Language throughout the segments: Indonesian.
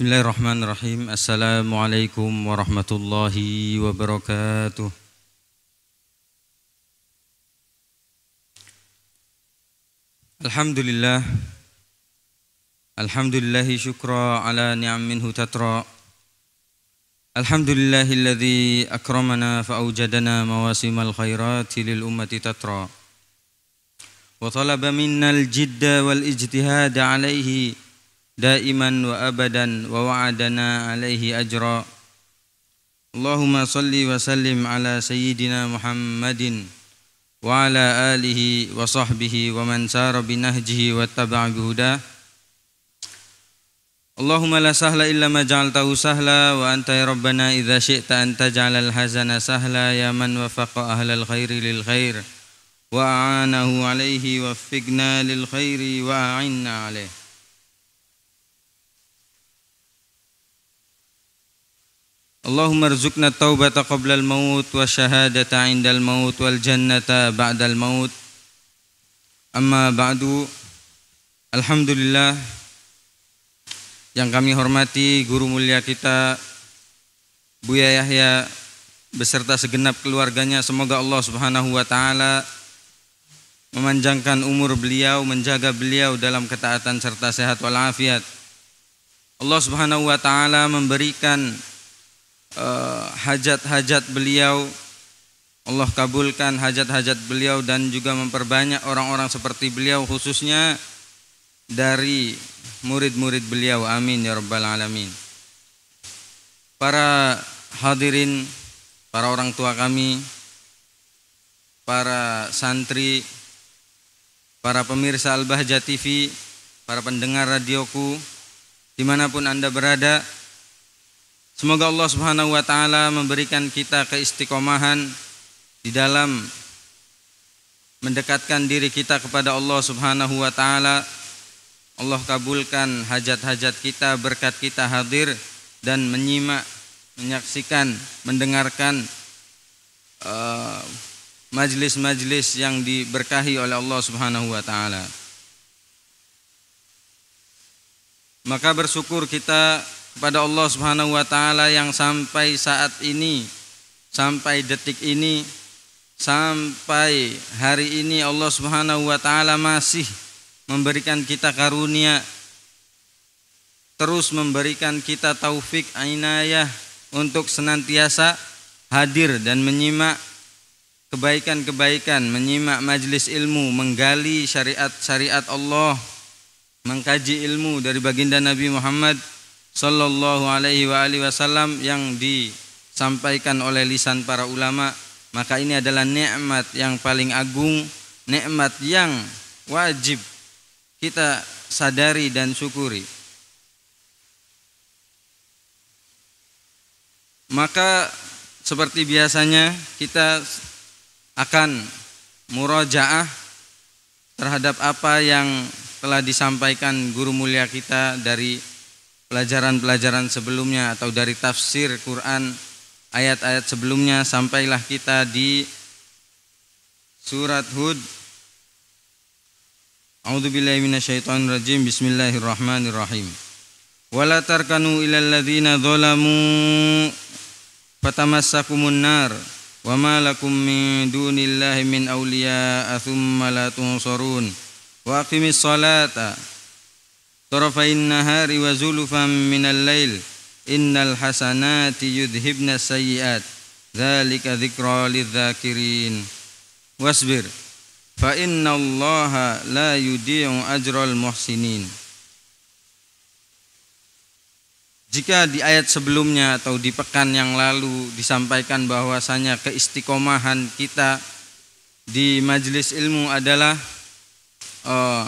بسم الله الرحمن الرحيم السلام عليكم ورحمة الله وبركاته الحمد لله الحمد لله شكرا على نعم منه تترى الحمد لله الذي أكرمنا فأوجدنا مواسم الخيرات للأمة تترى وطلب منا الجد والاجتهاد عليه دائما وابدا ووعدنا عليه اجرا اللهم صل وسلم على سيدنا محمد وعلى اله وصحبه ومن سار بنهجه واتبع بهداه اللهم لا سهل إلا ما جعلته سهلا وأنت يا ربنا إذا شئت أن تجعل الحزن سهلا يا من وفق أهل الخير للخير وأعانه عليه وفقنا للخير وأعنا عليه اللهم ارزقنا التوبة قبل الموت والشهادة عند الموت والجنة بعد الموت أما بعد الحمد لله yang kami hormati guru mulia kita Buya Yahya beserta segenap keluarganya semoga Allah Subhanahu wa taala memanjangkan umur beliau, menjaga beliau dalam ketaatan serta sehat walafiat. Allah Subhanahu wa taala memberikan Eh, hajat-hajat uh, beliau Allah kabulkan hajat-hajat beliau dan juga memperbanyak orang-orang seperti beliau khususnya dari murid-murid beliau amin ya rabbal alamin para hadirin para orang tua kami para santri para pemirsa Al-Bahja TV para pendengar radioku dimanapun anda berada Semoga Allah Subhanahu wa taala memberikan kita keistiqomahan di dalam mendekatkan diri kita kepada Allah Subhanahu wa taala. Allah kabulkan hajat-hajat kita, berkat kita hadir dan menyimak, menyaksikan, mendengarkan majlis eh, majlis-majlis yang diberkahi oleh Allah Subhanahu wa taala. Maka bersyukur kita kepada Allah Subhanahu wa taala yang sampai saat ini sampai detik ini sampai hari ini Allah Subhanahu wa taala masih memberikan kita karunia terus memberikan kita taufik inayah untuk senantiasa hadir dan menyimak kebaikan-kebaikan, menyimak majelis ilmu, menggali syariat-syariat Allah, mengkaji ilmu dari baginda Nabi Muhammad Sallallahu alaihi wa alihi wasallam yang disampaikan oleh lisan para ulama maka ini adalah nikmat yang paling agung nikmat yang wajib kita sadari dan syukuri maka seperti biasanya kita akan murojaah terhadap apa yang telah disampaikan guru mulia kita dari pelajaran-pelajaran sebelumnya atau dari tafsir Quran ayat-ayat sebelumnya sampailah kita di surat Hud A'udzubillahi minasyaitonirrajim Bismillahirrahmanirrahim Wala tarkanu ilal ladzina fatamassakumun nar wama lakum min dunillahi min awliya thumma la tunsurun wa aqimis salata طرفي النهار وزلفا من الليل إن الحسنات يذهبن السيئات ذلك ذكرى للذاكرين واصبر فإن الله لا يضيع أجر المحسنين Jika di ayat sebelumnya atau di pekan yang lalu disampaikan bahwasanya keistiqomahan kita di majelis ilmu adalah uh,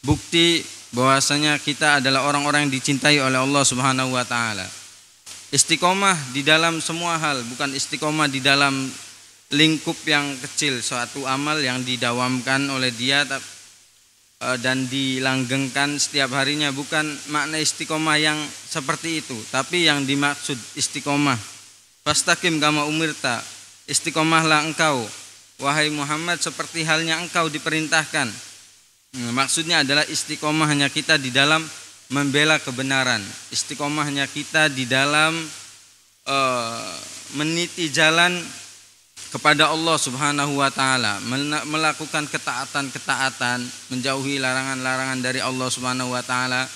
bukti bahwasanya kita adalah orang-orang yang dicintai oleh Allah Subhanahu wa taala. Istiqomah di dalam semua hal, bukan istiqomah di dalam lingkup yang kecil, suatu amal yang didawamkan oleh dia e, dan dilanggengkan setiap harinya bukan makna istiqomah yang seperti itu, tapi yang dimaksud istiqomah. Fastaqim kama umirta, istiqomahlah engkau wahai Muhammad seperti halnya engkau diperintahkan Hmm, maksudnya adalah istiqomah hanya kita di dalam membela kebenaran, istiqomah hanya kita di dalam e, meniti jalan kepada Allah Subhanahu wa taala, melakukan ketaatan-ketaatan, menjauhi larangan-larangan dari Allah Subhanahu wa taala.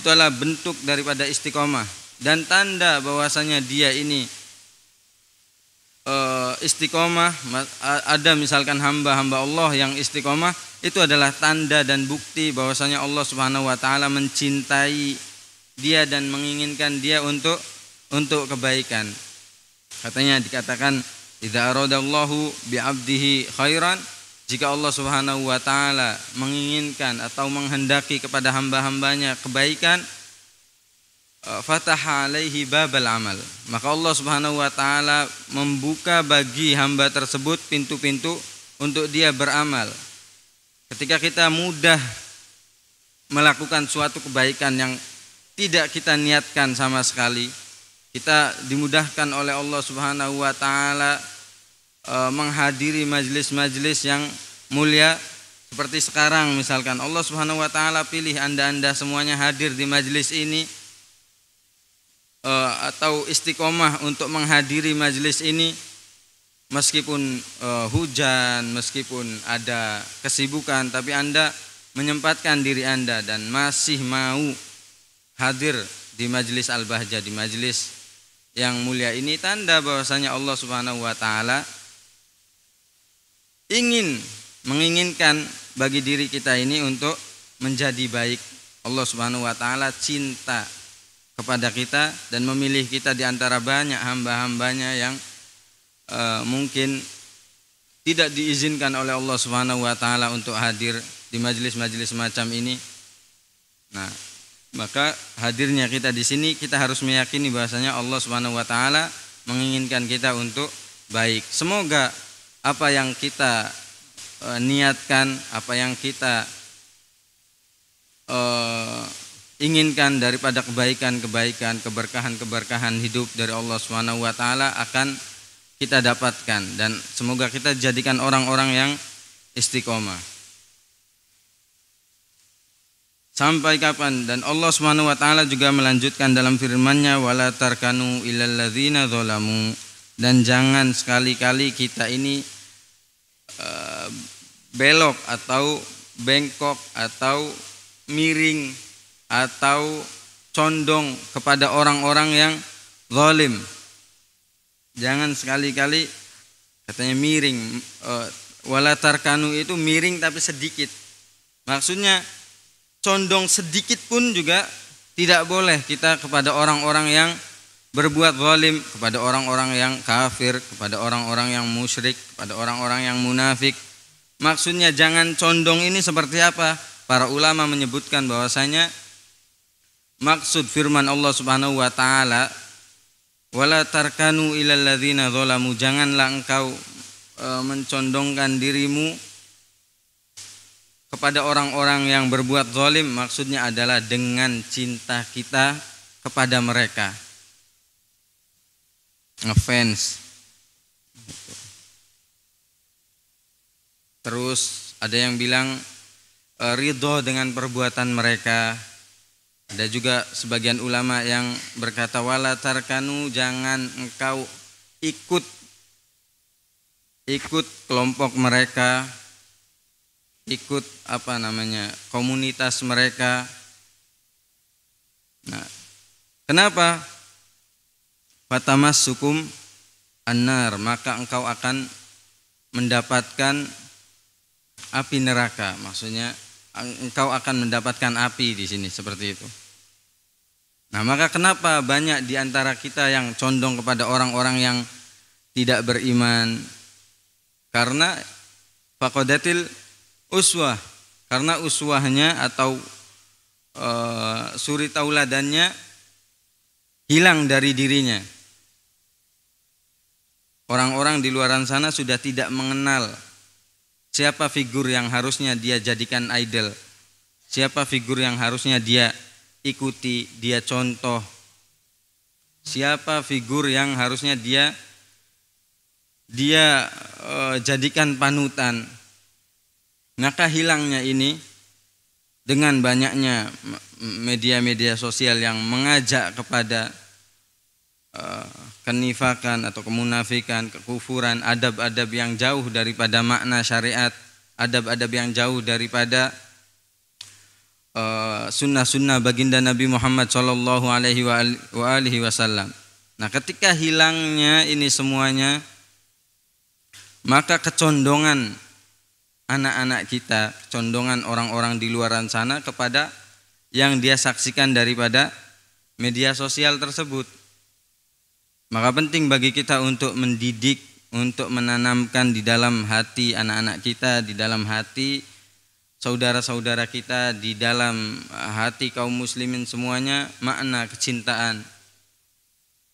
Itu adalah bentuk daripada istiqomah dan tanda bahwasanya dia ini istiqomah ada misalkan hamba-hamba Allah yang istiqomah itu adalah tanda dan bukti bahwasanya Allah Subhanahu wa taala mencintai dia dan menginginkan dia untuk untuk kebaikan. Katanya dikatakan idza aradallahu bi 'abdihi khairan jika Allah Subhanahu wa taala menginginkan atau menghendaki kepada hamba-hambanya kebaikan Eh, fataha alaihi babal amal. Maka Allah Subhanahu wa taala membuka bagi hamba tersebut pintu-pintu untuk dia beramal. Ketika kita mudah melakukan suatu kebaikan yang tidak kita niatkan sama sekali, kita dimudahkan oleh Allah Subhanahu wa taala eh, menghadiri majelis-majelis yang mulia seperti sekarang misalkan Allah Subhanahu wa taala pilih Anda-anda semuanya hadir di majelis ini Eh, atau istiqomah untuk menghadiri majelis ini meskipun uh, hujan, meskipun ada kesibukan tapi Anda menyempatkan diri Anda dan masih mau hadir di majelis Al-Bahjah di majelis yang mulia ini tanda bahwasanya Allah Subhanahu wa taala ingin menginginkan bagi diri kita ini untuk menjadi baik. Allah Subhanahu wa taala cinta kepada kita dan memilih kita di antara banyak hamba-hambanya yang e, mungkin tidak diizinkan oleh Allah Subhanahu wa taala untuk hadir di majelis-majelis macam ini. Nah, maka hadirnya kita di sini kita harus meyakini bahwasanya Allah Subhanahu wa taala menginginkan kita untuk baik. Semoga apa yang kita e, niatkan, apa yang kita uh, inginkan daripada kebaikan-kebaikan, keberkahan-keberkahan hidup dari Allah Subhanahu wa taala akan kita dapatkan dan semoga kita jadikan orang-orang yang istiqomah. Sampai kapan dan Allah Subhanahu wa taala juga melanjutkan dalam firman-Nya wala tarkanu ilal dan jangan sekali-kali kita ini uh, belok atau bengkok atau miring atau condong kepada orang-orang yang zalim. Jangan sekali-kali katanya miring. Eh, wala tarkanu itu miring tapi sedikit. Maksudnya condong sedikit pun juga tidak boleh kita kepada orang-orang yang berbuat zalim, kepada orang-orang yang kafir, kepada orang-orang yang musyrik, kepada orang-orang yang munafik. Maksudnya jangan condong ini seperti apa? Para ulama menyebutkan bahwasanya maksud firman Allah Subhanahu wa taala wala tarkanu ilal ladzina zalamu janganlah engkau e, mencondongkan dirimu kepada orang-orang yang berbuat zolim. maksudnya adalah dengan cinta kita kepada mereka ngefans terus ada yang bilang e, ridho dengan perbuatan mereka ada juga sebagian ulama yang berkata wala tarkanu jangan engkau ikut ikut kelompok mereka, ikut apa namanya komunitas mereka. Nah, kenapa? Fatamas sukum anar maka engkau akan mendapatkan api neraka, maksudnya engkau akan mendapatkan api di sini seperti itu. Nah, maka kenapa banyak di antara kita yang condong kepada orang-orang yang tidak beriman? Karena fakodatil uswah, karena uswahnya atau e, suri tauladannya hilang dari dirinya. Orang-orang di luaran sana sudah tidak mengenal Siapa figur yang harusnya dia jadikan idol? Siapa figur yang harusnya dia ikuti, dia contoh? Siapa figur yang harusnya dia dia e, jadikan panutan? Maka hilangnya ini dengan banyaknya media-media sosial yang mengajak kepada eh, kenifakan atau kemunafikan, kekufuran, adab-adab yang jauh daripada makna syariat, adab-adab yang jauh daripada eh, sunnah-sunnah baginda Nabi Muhammad Shallallahu Alaihi Wasallam. Nah, ketika hilangnya ini semuanya, maka kecondongan anak-anak kita, kecondongan orang-orang di luaran sana kepada yang dia saksikan daripada media sosial tersebut. Maka penting bagi kita untuk mendidik, untuk menanamkan di dalam hati anak-anak kita, di dalam hati saudara-saudara kita, di dalam eh, hati kaum muslimin semuanya makna kecintaan,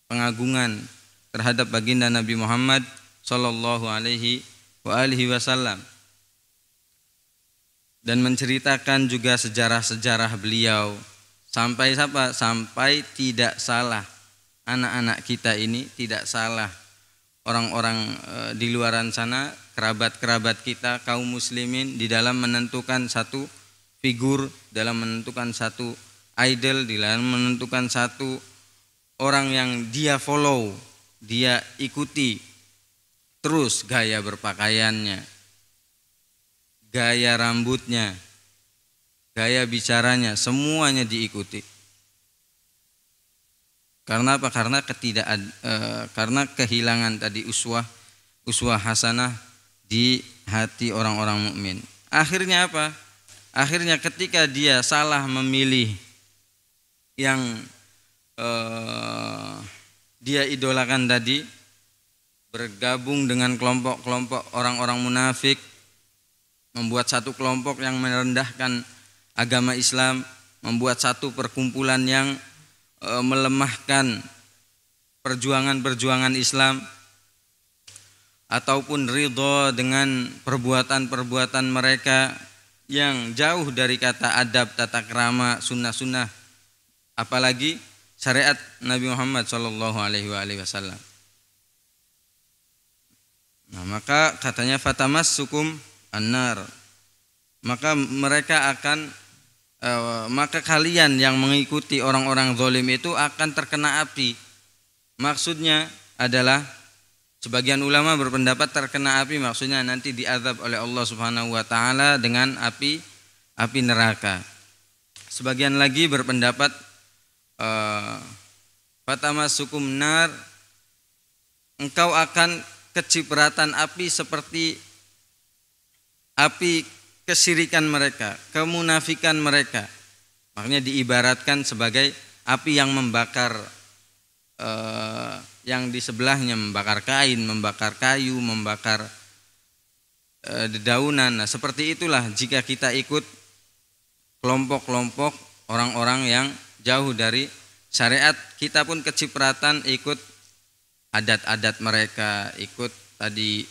pengagungan terhadap baginda Nabi Muhammad saw alaihi wasallam dan menceritakan juga sejarah-sejarah beliau sampai apa sampai tidak salah anak-anak kita ini tidak salah orang-orang e, di luaran sana, kerabat-kerabat kita, kaum muslimin di dalam menentukan satu figur, dalam menentukan satu idol, di dalam menentukan satu orang yang dia follow, dia ikuti terus gaya berpakaiannya, gaya rambutnya, gaya bicaranya, semuanya diikuti. Karena apa? Karena ketidak e, karena kehilangan tadi uswah uswah hasanah di hati orang-orang mukmin. Akhirnya apa? Akhirnya ketika dia salah memilih yang e, dia idolakan tadi bergabung dengan kelompok-kelompok orang-orang munafik membuat satu kelompok yang merendahkan agama Islam, membuat satu perkumpulan yang E, melemahkan perjuangan-perjuangan Islam ataupun ridho dengan perbuatan-perbuatan mereka yang jauh dari kata adab, tata kerama, sunnah-sunnah, apalagi syariat Nabi Muhammad Shallallahu Alaihi Wasallam. Nah, maka katanya fatamas sukum anar. Maka mereka akan Eh, maka kalian yang mengikuti orang-orang zolim itu akan terkena api. Maksudnya adalah sebagian ulama berpendapat terkena api maksudnya nanti diazab oleh Allah Subhanahu wa taala dengan api api neraka. Sebagian lagi berpendapat eh, fatama sukum nar engkau akan kecipratan api seperti api kesirikan mereka, kemunafikan mereka. Makanya diibaratkan sebagai api yang membakar eh, yang di sebelahnya membakar kain, membakar kayu, membakar eh, dedaunan. Nah, seperti itulah jika kita ikut kelompok-kelompok orang-orang yang jauh dari syariat, kita pun kecipratan ikut adat-adat mereka, ikut tadi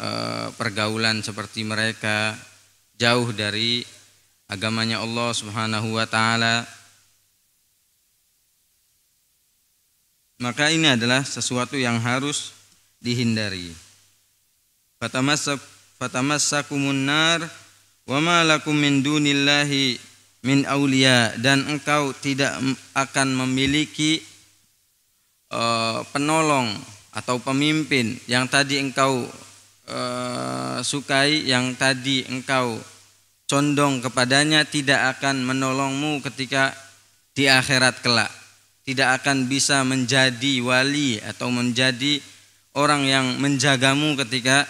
eh, pergaulan seperti mereka, jauh dari agamanya Allah Subhanahu wa taala maka ini adalah sesuatu yang harus dihindari fatamassakumun nar wa ma lakum min dunillahi min aulia dan engkau tidak akan memiliki uh, penolong atau pemimpin yang tadi engkau Eh, sukai yang tadi engkau condong kepadanya tidak akan menolongmu ketika di akhirat kelak tidak akan bisa menjadi wali atau menjadi orang yang menjagamu ketika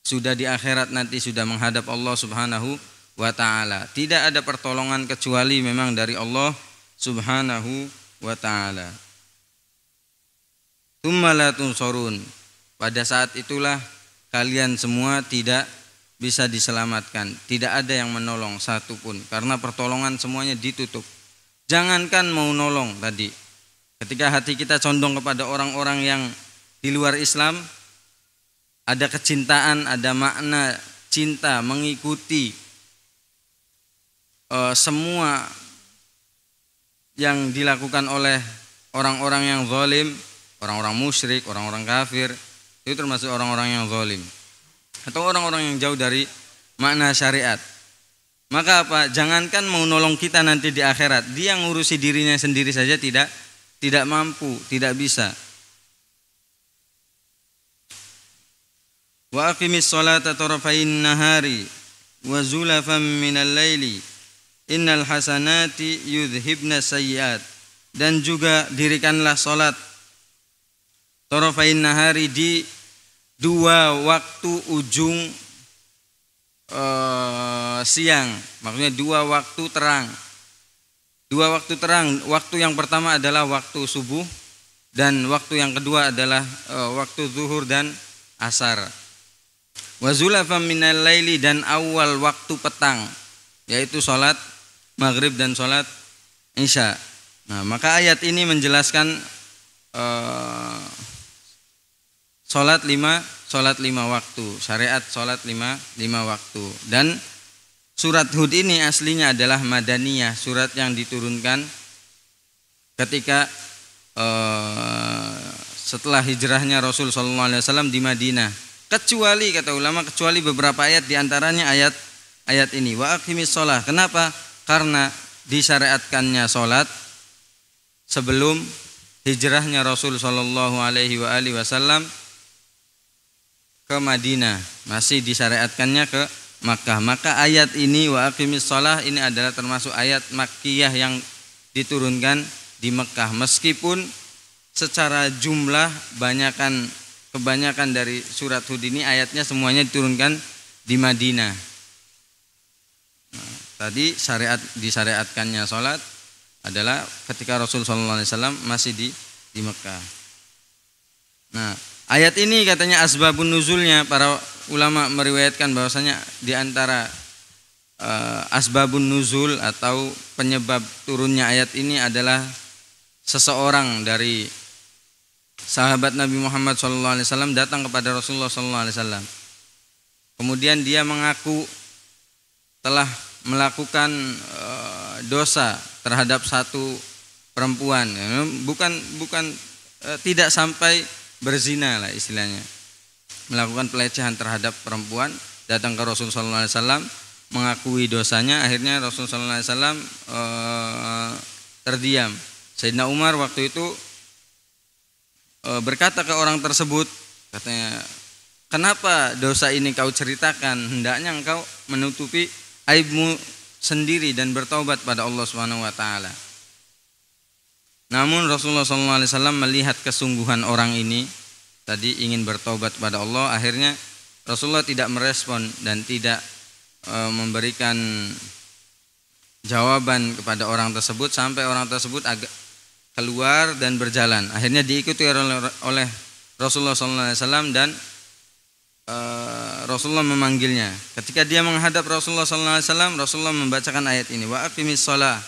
sudah di akhirat nanti sudah menghadap Allah Subhanahu wa taala. Tidak ada pertolongan kecuali memang dari Allah Subhanahu wa taala. Pada saat itulah kalian semua tidak bisa diselamatkan. Tidak ada yang menolong satupun. Karena pertolongan semuanya ditutup. Jangankan mau nolong tadi. Ketika hati kita condong kepada orang-orang yang di luar Islam, ada kecintaan, ada makna cinta mengikuti e, semua yang dilakukan oleh orang-orang yang zalim, orang-orang musyrik, orang-orang kafir, itu termasuk orang-orang yang zalim atau orang-orang yang jauh dari makna syariat. Maka apa? Jangankan mau nolong kita nanti di akhirat, dia ngurusi dirinya sendiri saja tidak tidak mampu, tidak bisa. Wa aqimis salata tarafain nahari wa zulafan minal laili. Innal hasanati yudhibna sayyiat. Dan juga dirikanlah salat torofain nahari di dua waktu ujung uh, siang maksudnya dua waktu terang dua waktu terang waktu yang pertama adalah waktu subuh dan waktu yang kedua adalah uh, waktu zuhur dan asar wazulafam minal laili dan awal waktu petang yaitu sholat maghrib dan sholat isya nah maka ayat ini menjelaskan uh, sholat lima sholat lima waktu syariat sholat lima lima waktu dan surat Hud ini aslinya adalah madaniyah surat yang diturunkan ketika eh, setelah hijrahnya Rasul Shallallahu Alaihi Wasallam di Madinah kecuali kata ulama kecuali beberapa ayat diantaranya ayat ayat ini wa akhimis sholat kenapa karena disyariatkannya sholat sebelum hijrahnya Rasul Shallallahu Alaihi Wasallam ke Madinah, masih disyariatkannya ke Makkah. Maka ayat ini wa aqimis shalah ini adalah termasuk ayat makkiyah yang diturunkan di Mekah meskipun secara jumlah banyakan kebanyakan dari surat Hud ini ayatnya semuanya diturunkan di Madinah. Nah, tadi syariat disyariatkannya sholat adalah ketika Rasulullah SAW masih di di Mekah. Nah, Ayat ini katanya asbabun nuzulnya para ulama meriwayatkan bahwasanya di antara uh, asbabun nuzul atau penyebab turunnya ayat ini adalah seseorang dari sahabat Nabi Muhammad SAW datang kepada Rasulullah SAW. Kemudian dia mengaku telah melakukan eh, dosa terhadap satu perempuan bukan bukan eh, tidak sampai berzina lah istilahnya melakukan pelecehan terhadap perempuan datang ke Rasul Sallallahu Alaihi Wasallam mengakui dosanya akhirnya Rasul Sallallahu Alaihi Wasallam eh, terdiam Sayyidina Umar waktu itu e, berkata ke orang tersebut katanya kenapa dosa ini kau ceritakan hendaknya engkau menutupi aibmu sendiri dan bertobat pada Allah Subhanahu Wa Taala namun Rasulullah SAW melihat kesungguhan orang ini tadi ingin bertobat kepada Allah, akhirnya Rasulullah tidak merespon dan tidak e, memberikan jawaban kepada orang tersebut sampai orang tersebut agak keluar dan berjalan. Akhirnya diikuti oleh, Rasulullah SAW dan e, Rasulullah memanggilnya. Ketika dia menghadap Rasulullah SAW, Rasulullah membacakan ayat ini: Wa aqimis salat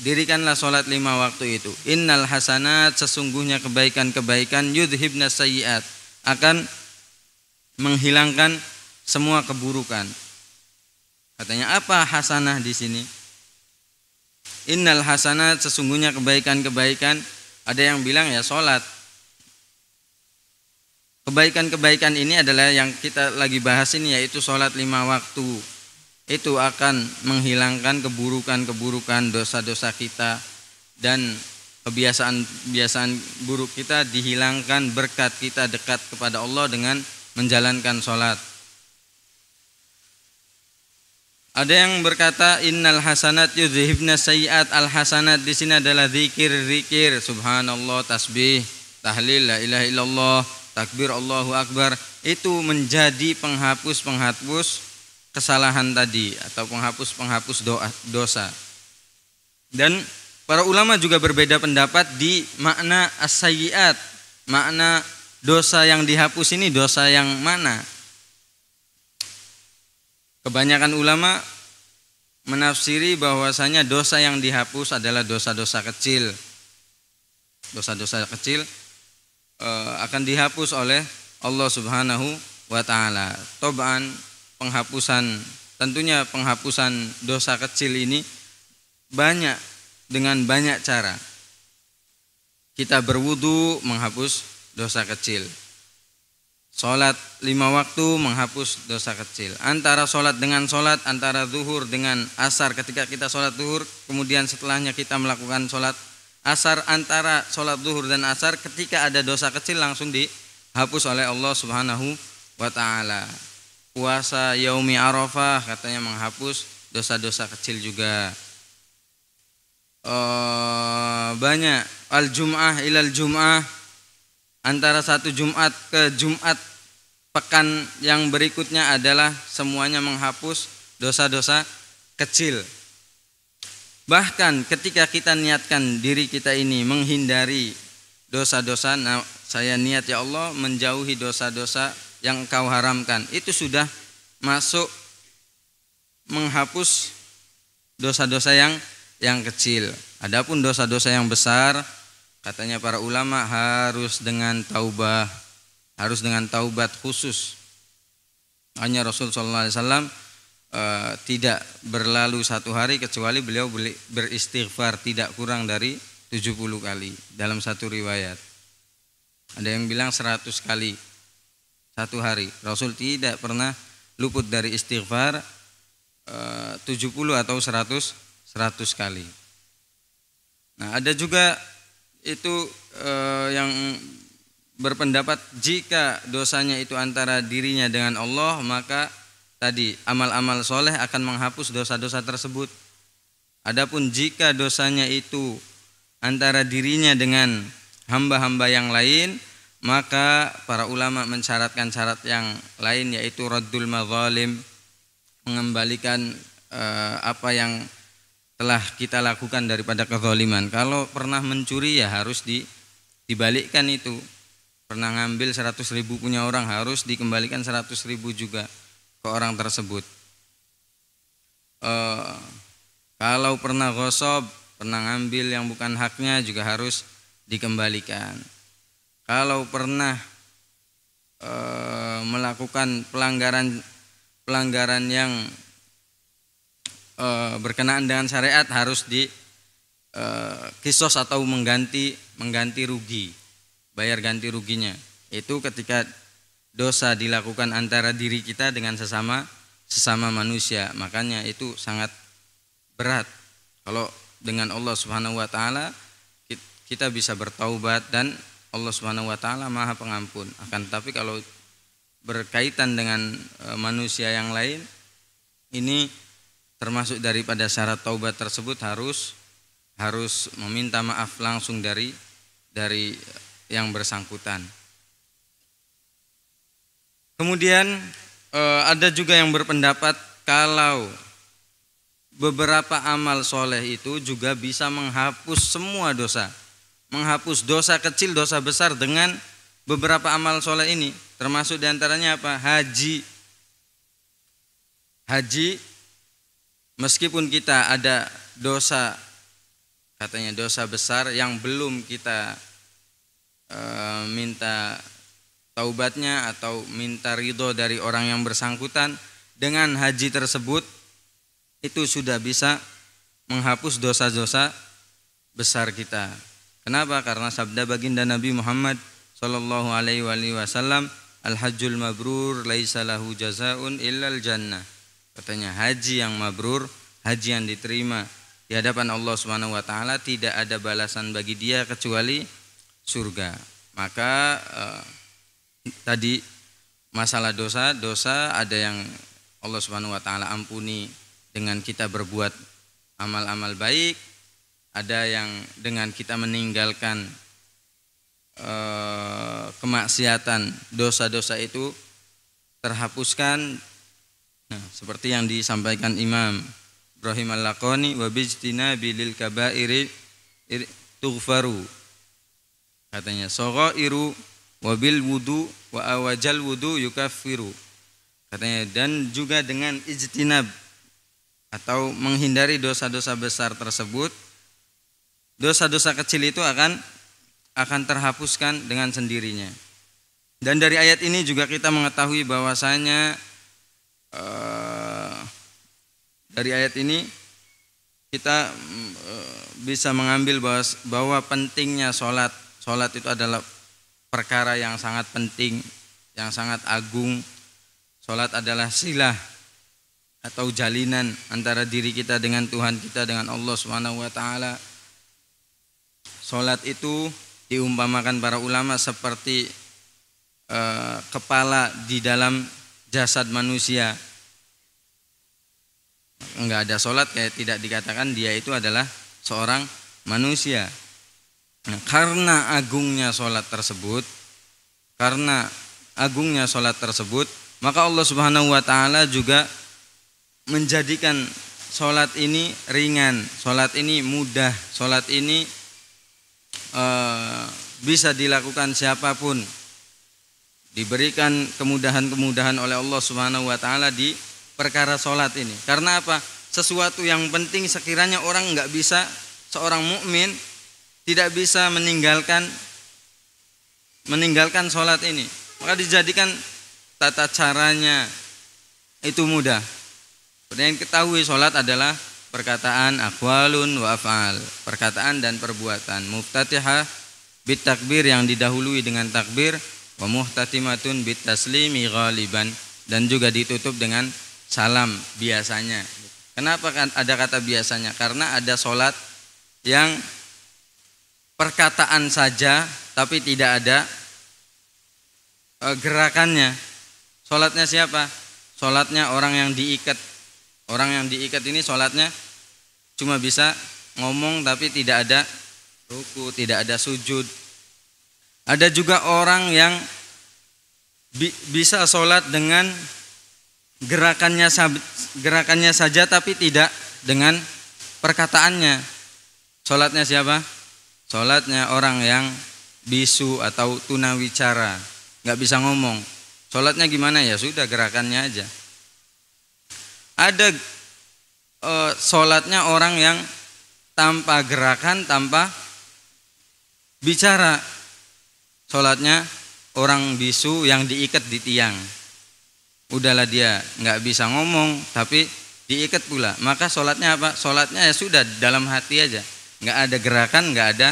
Dirikanlah sholat lima waktu itu. Innal hasanat sesungguhnya kebaikan-kebaikan yudhibna sayyiat akan menghilangkan semua keburukan. Katanya apa hasanah di sini? Innal hasanat sesungguhnya kebaikan-kebaikan ada yang bilang ya sholat Kebaikan-kebaikan ini adalah yang kita lagi bahas ini yaitu sholat lima waktu itu akan menghilangkan keburukan-keburukan dosa-dosa kita dan kebiasaan-kebiasaan buruk kita dihilangkan berkat kita dekat kepada Allah dengan menjalankan sholat. Ada yang berkata innal hasanat yudhibna sayiat al hasanat di sini adalah zikir zikir subhanallah tasbih tahlil la ilaha illallah takbir Allahu akbar itu menjadi penghapus penghapus kesalahan tadi atau penghapus-penghapus dosa. Dan para ulama juga berbeda pendapat di makna asayiat, makna dosa yang dihapus ini dosa yang mana? Kebanyakan ulama menafsiri bahwasanya dosa yang dihapus adalah dosa-dosa kecil. Dosa-dosa kecil eh, akan dihapus oleh Allah Subhanahu wa taala. Toban penghapusan tentunya penghapusan dosa kecil ini banyak dengan banyak cara. Kita berwudu menghapus dosa kecil. Sholat lima waktu menghapus dosa kecil. Antara sholat dengan sholat, antara zuhur dengan asar. Ketika kita sholat zuhur, kemudian setelahnya kita melakukan sholat asar. Antara sholat zuhur dan asar, ketika ada dosa kecil langsung dihapus oleh Allah Subhanahu wa Ta'ala puasa yaumi arafah katanya menghapus dosa-dosa kecil juga eh, banyak al jum'ah ilal jum'ah antara satu jumat ke jumat pekan yang berikutnya adalah semuanya menghapus dosa-dosa kecil bahkan ketika kita niatkan diri kita ini menghindari dosa-dosa nah, saya niat ya Allah menjauhi dosa-dosa yang engkau haramkan itu sudah masuk menghapus dosa-dosa yang yang kecil. Adapun dosa-dosa yang besar katanya para ulama harus dengan taubah, harus dengan taubat khusus. Hanya Rasul sallallahu alaihi wasallam eh, tidak berlalu satu hari kecuali beliau beristighfar tidak kurang dari 70 kali dalam satu riwayat. Ada yang bilang 100 kali satu hari. Rasul tidak pernah luput dari istighfar eh, 70 atau 100 100 kali. Nah, ada juga itu eh, yang berpendapat jika dosanya itu antara dirinya dengan Allah maka tadi amal-amal soleh akan menghapus dosa-dosa tersebut. Adapun jika dosanya itu antara dirinya dengan hamba-hamba yang lain, maka para ulama mensyaratkan syarat yang lain yaitu raddul mazalim mengembalikan eh, apa yang telah kita lakukan daripada kezaliman. Kalau pernah mencuri ya harus di, dibalikkan itu. Pernah ngambil 100 ribu punya orang harus dikembalikan 100 ribu juga ke orang tersebut. Eh, kalau pernah gosop, pernah ngambil yang bukan haknya juga harus dikembalikan kalau pernah e, melakukan pelanggaran pelanggaran yang e, berkenaan dengan syariat harus di e, kisos atau mengganti mengganti rugi bayar ganti ruginya itu ketika dosa dilakukan antara diri kita dengan sesama sesama manusia makanya itu sangat berat kalau dengan Allah Subhanahu wa taala kita bisa bertaubat dan Allah Subhanahu wa taala Maha Pengampun. Akan tapi kalau berkaitan dengan e, manusia yang lain ini termasuk daripada syarat taubat tersebut harus harus meminta maaf langsung dari dari yang bersangkutan. Kemudian e, ada juga yang berpendapat kalau beberapa amal soleh itu juga bisa menghapus semua dosa menghapus dosa kecil, dosa besar dengan beberapa amal soleh ini. Termasuk diantaranya apa? Haji. Haji, meskipun kita ada dosa, katanya dosa besar yang belum kita e, minta taubatnya atau minta ridho dari orang yang bersangkutan, dengan haji tersebut itu sudah bisa menghapus dosa-dosa besar kita. Kenapa? Karena sabda baginda Nabi Muhammad Sallallahu Alaihi Wasallam Al-Hajjul Mabrur Laisalahu jazaun illal jannah Katanya haji yang mabrur Haji yang diterima Di hadapan Allah Subhanahu Wa Taala Tidak ada balasan bagi dia kecuali surga Maka eh, tadi masalah dosa Dosa ada yang Allah Subhanahu Wa Taala ampuni Dengan kita berbuat amal-amal baik ada yang dengan kita meninggalkan e, kemaksiatan dosa-dosa itu terhapuskan nah, seperti yang disampaikan Imam Ibrahim Al-Laqani wa bijtina bilil kabairi tughfaru katanya iru wabil wudu wa awajal wudu yukafiru katanya dan juga dengan ijtinab atau menghindari dosa-dosa besar tersebut dosa-dosa kecil itu akan akan terhapuskan dengan sendirinya. Dan dari ayat ini juga kita mengetahui bahwasanya uh, dari ayat ini kita uh, bisa mengambil bahwa, bahwa pentingnya sholat. Sholat itu adalah perkara yang sangat penting, yang sangat agung. Sholat adalah silah atau jalinan antara diri kita dengan Tuhan kita dengan Allah Subhanahu wa taala Sholat itu diumpamakan para ulama seperti e, kepala di dalam jasad manusia. Enggak ada sholat kayak tidak dikatakan dia itu adalah seorang manusia. Nah, karena agungnya sholat tersebut, karena agungnya sholat tersebut, maka Allah Subhanahu wa Ta'ala juga menjadikan sholat ini ringan, sholat ini mudah, sholat ini Eh, bisa dilakukan siapapun. Diberikan kemudahan-kemudahan oleh Allah Subhanahu wa taala di perkara solat ini. Karena apa? Sesuatu yang penting sekiranya orang nggak bisa seorang mukmin tidak bisa meninggalkan meninggalkan salat ini. Maka dijadikan tata caranya itu mudah. Kemudian ketahui solat adalah perkataan akwalun wa af'al perkataan dan perbuatan muftatiha bit takbir yang didahului dengan takbir wa muhtatimatun bit taslimi ghaliban dan juga ditutup dengan salam biasanya kenapa kan ada kata biasanya karena ada solat yang perkataan saja tapi tidak ada eh, gerakannya solatnya siapa solatnya orang yang diikat Orang yang diikat ini sholatnya cuma bisa ngomong tapi tidak ada ruku, tidak ada sujud. Ada juga orang yang bi bisa sholat dengan gerakannya gerakannya saja tapi tidak dengan perkataannya. Sholatnya siapa? Sholatnya orang yang bisu atau tunawicara, nggak bisa ngomong. Sholatnya gimana ya? Sudah gerakannya aja. Ada e, sholatnya orang yang tanpa gerakan, tanpa bicara. Sholatnya orang bisu yang diikat di tiang. Udahlah dia nggak bisa ngomong, tapi diikat pula. Maka sholatnya apa? Sholatnya ya sudah dalam hati aja. Nggak ada gerakan, nggak ada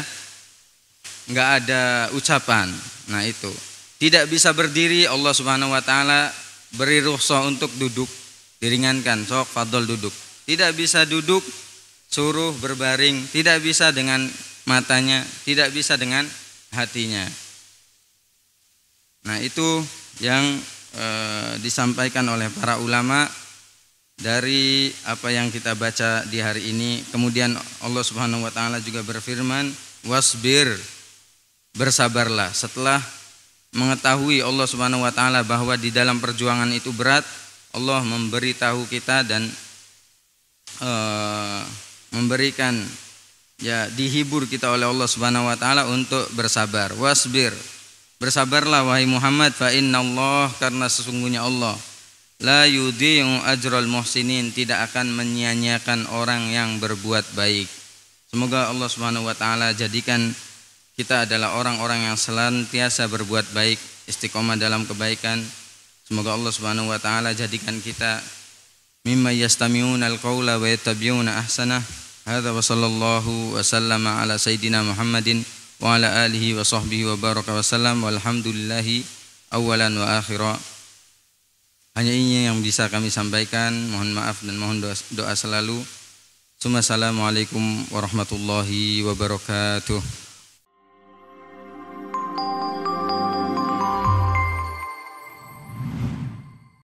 nggak ada ucapan. Nah itu tidak bisa berdiri Allah Subhanahu Wa Taala beri rukhsah untuk duduk diringankan sok fadol duduk tidak bisa duduk suruh berbaring tidak bisa dengan matanya tidak bisa dengan hatinya nah itu yang e, disampaikan oleh para ulama dari apa yang kita baca di hari ini kemudian Allah Subhanahu wa taala juga berfirman wasbir bersabarlah setelah mengetahui Allah Subhanahu wa taala bahwa di dalam perjuangan itu berat Allah memberitahu kita dan uh, memberikan ya dihibur kita oleh Allah Subhanahu wa taala untuk bersabar. Wasbir. Bersabarlah wahai Muhammad fa Allah karena sesungguhnya Allah la yudhi'u ajral muhsinin tidak akan menyia-nyiakan orang yang berbuat baik. Semoga Allah Subhanahu wa taala jadikan kita adalah orang-orang yang senantiasa berbuat baik, istiqomah dalam kebaikan, Semoga Allah Subhanahu wa taala jadikan kita mimma yastami'una al-qaula wa yattabi'una ahsana. Hadza wa sallallahu wa sallama ala sayidina Muhammadin wa ala alihi wa sahbihi wa baraka wa sallam walhamdulillahi awalan wa akhira. Hanya ini yang bisa kami sampaikan. Mohon maaf dan mohon doa, doa selalu. Assalamualaikum warahmatullahi wabarakatuh.